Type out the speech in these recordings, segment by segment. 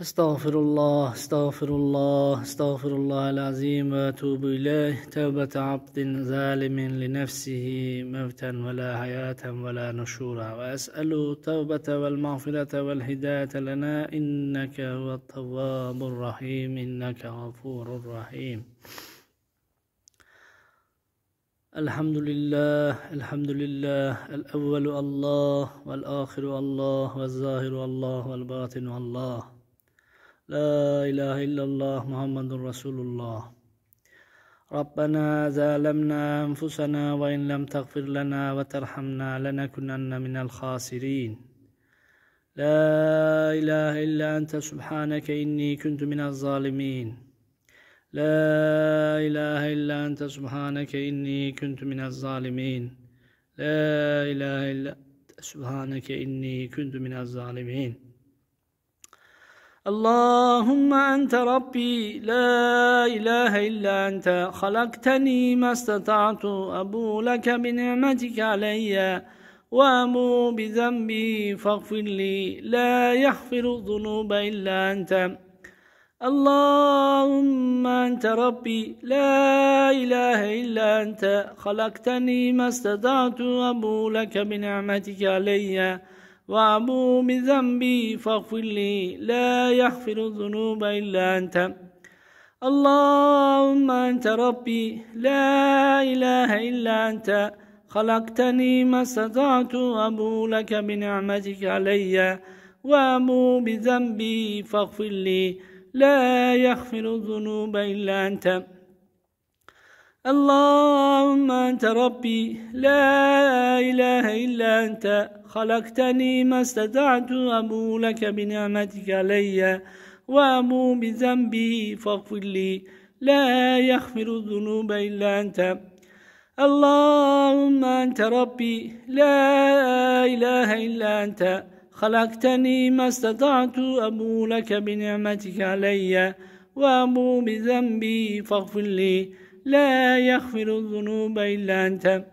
أستغفر الله أستغفر الله أستغفر الله العظيم وأتوب إليه توبة عبد ظالم لنفسه موتا ولا حياة ولا نشورا وأسأله التوبة والمغفرة والهداية لنا إنك هو التواب الرحيم إنك غفور رحيم الحمد لله الحمد لله الأول الله والآخر الله والظاهر الله والباطن الله لا إله إلا الله محمد رسول الله ربنا ظلمنا أنفسنا وإن لم تغفر لنا وترحمنا لنكونن من الخاسرين لا إله إلا أنت سبحانك إني كنت من الظالمين لا إله إلا أنت سبحانك إني كنت من الظالمين لا إله إلا أنت سبحانك إني كنت من الظالمين اللهم أنت ربي لا إله إلا أنت خلقتني ما استطعت أبو لك بنعمتك علي وأمو بذنبي فاغفر لي لا يغفر الذنوب إلا أنت اللهم أنت ربي لا إله إلا أنت خلقتني ما استطعت أبو لك بنعمتك عليّ وأبو بذنبي فاغفر لي لا يغفر الذنوب إلا أنت اللهم أنت ربي لا إله إلا أنت خلقتني ما استطعت أبو لك بنعمتك علي وأبو بذنبي فاغفر لي لا يغفر الذنوب إلا أنت اللهم أنت ربي لا إله إلا أنت خلقتني ما استطعت أبو لك بنعمتك علي وأبو بذنبي فاغفر لي لا يغفر الذنوب إلا أنت اللهم أنت ربي لا إله إلا أنت خلقتني ما استطعت أبو لك بنعمتك علي وأبو بذنبي فاغفر لي لا يغفر الذنوب إلا أنت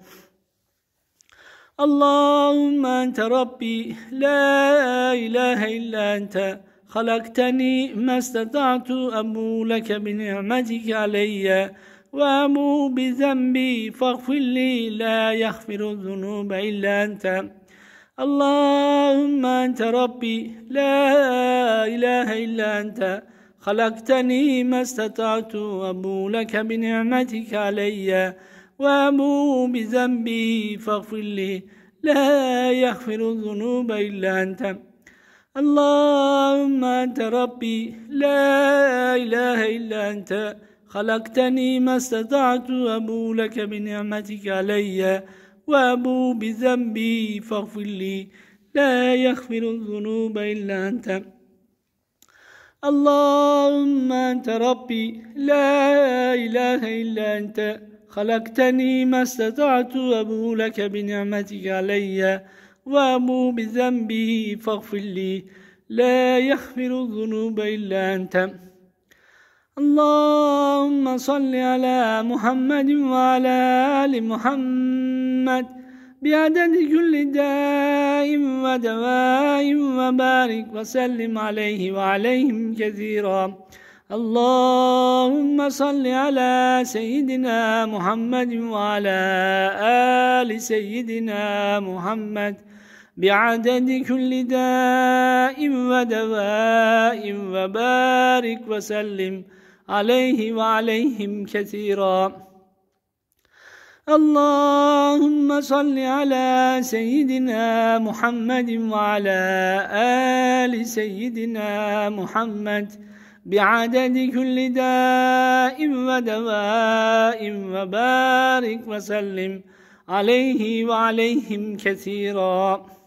اللهم أنت ربي لا إله إلا أنت خلقتني ما استطعت أبو لك بنعمتك علي وأبو بذنبي فاغفر لي لا يغفر الذنوب إلا أنت اللهم أنت ربي لا إله إلا أنت خلقتني ما استطعت أبو لك بنعمتك علي وأبو بذنبي فاغفر لي لا يغفر الذنوب إلا أنت اللهم أنت ربي لا إله إلا أنت خلقتني ما استطعت أبو لك بنعمتك علي وأبو بذنبي فاغفر لي لا يغفر الذنوب إلا أنت اللهم أنت ربي لا إله إلا أنت خلقتني ما استطعت وأبو لك بنعمتك علي وأبو بذنبي فاغفر لي لا يغفر الذنوب إلا أنت اللهم صل على محمد وعلى آل محمد بعدد كل داء ودواء وبارك وسلم عليه وعليهم كثيرا اللهم صل على سيدنا محمد وعلى آل سيدنا محمد بعدد كل داء ودواء وبارك وسلم عليه وعليهم كثيرا اللهم صل على سيدنا محمد وعلى آل سيدنا محمد بعدد كل داء ودواء وبارك وسلم عليه وعليهم كثيراً